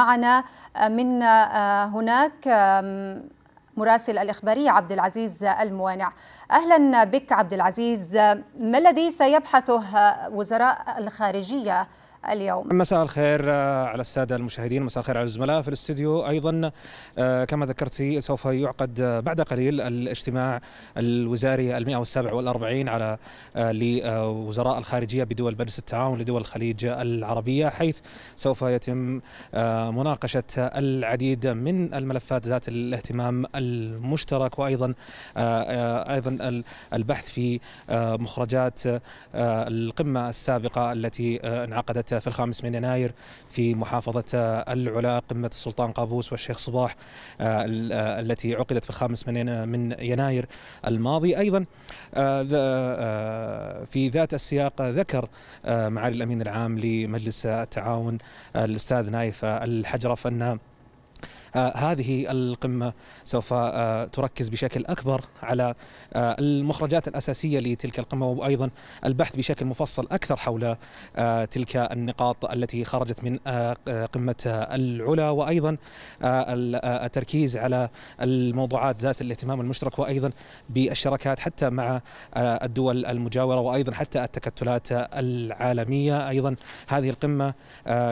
معنا آه، من آه، هناك مراسل الإخبارية عبد العزيز الموانع أهلا بك عبد العزيز ما الذي سيبحثه وزراء الخارجية اليوم مساء الخير آه، على السادة المشاهدين مساء الخير على الزملاء في الاستوديو أيضا آه، كما ذكرتي سوف يعقد آه، بعد قليل الاجتماع الوزاري ال147 على لوزراء الخارجية بدول مجلس التعاون لدول الخليج العربية حيث سوف يتم مناقشة العديد من الملفات ذات الاهتمام المشترك وأيضا أيضا البحث في مخرجات القمة السابقة التي انعقدت في الخامس من يناير في محافظة آه، العلا قمة السلطان قابوس والشيخ صباح آه، آه، التي عقدت في الخامس من من يناير الماضي أيضا في ذات السياق ذكر معالي الأمين العام لمجلس التعاون الأستاذ نايف الحجرف أن آه، هذه القمة سوف آه، تركز بشكل أكبر على آه، المخرجات الأساسية لتلك القمة وأيضا البحث بشكل مفصل أكثر حول تلك النقاط التي خرجت من قمة العلا وأيضا التركيز على الموضوعات ذات الاهتمام المشترك وأيضا بالشراكات حتى مع الدول المجاورة وأيضا حتى التكتلات العالمية أيضا هذه القمة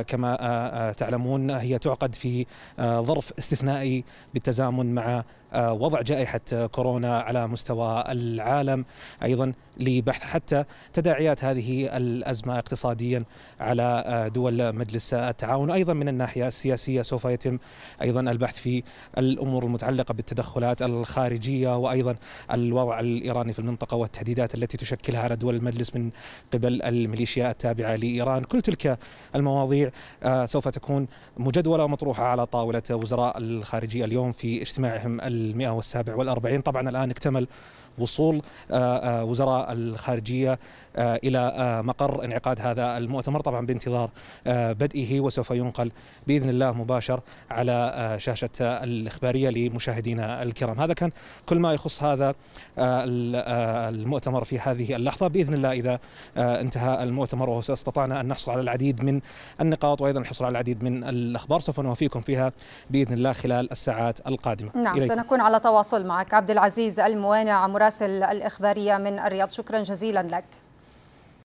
كما تعلمون هي تعقد في ظرف استثنائي بالتزامن مع آه، وضع جائحة كورونا على مستوى العالم أيضا لبحث حتى تداعيات هذه الأزمة اقتصاديا على آه، دول مجلس التعاون أيضا من الناحية السياسية سوف يتم أيضا البحث في الأمور المتعلقة بالتدخلات الخارجية وأيضا الوضع الإيراني في المنطقة والتهديدات التي تشكلها على دول المجلس من قبل الميليشيا التابعة لإيران كل تلك المواضيع آه، سوف تكون مجدولة ومطروحة على طاولة وزراء الخارجية اليوم في اجتماعهم المئة والسابع والأربعين طبعا الآن اكتمل وصول آه، آه، وزراء الخارجية آه، إلى مقر انعقاد هذا المؤتمر طبعا بانتظار بدئه وسوف ينقل بإذن الله مباشر على شاشة الإخبارية لمشاهدينا الكرام هذا كان كل ما يخص هذا المؤتمر في هذه اللحظة بإذن الله إذا انتهى المؤتمر واستطعنا أن نحصل على العديد من النقاط وأيضا الحصول على العديد من الأخبار سوف نوافيكم فيها بإذن باذن الله خلال الساعات القادمه نعم إليك. سنكون على تواصل معك عبد العزيز الموانع مراسل الاخباريه من الرياض شكرا جزيلا لك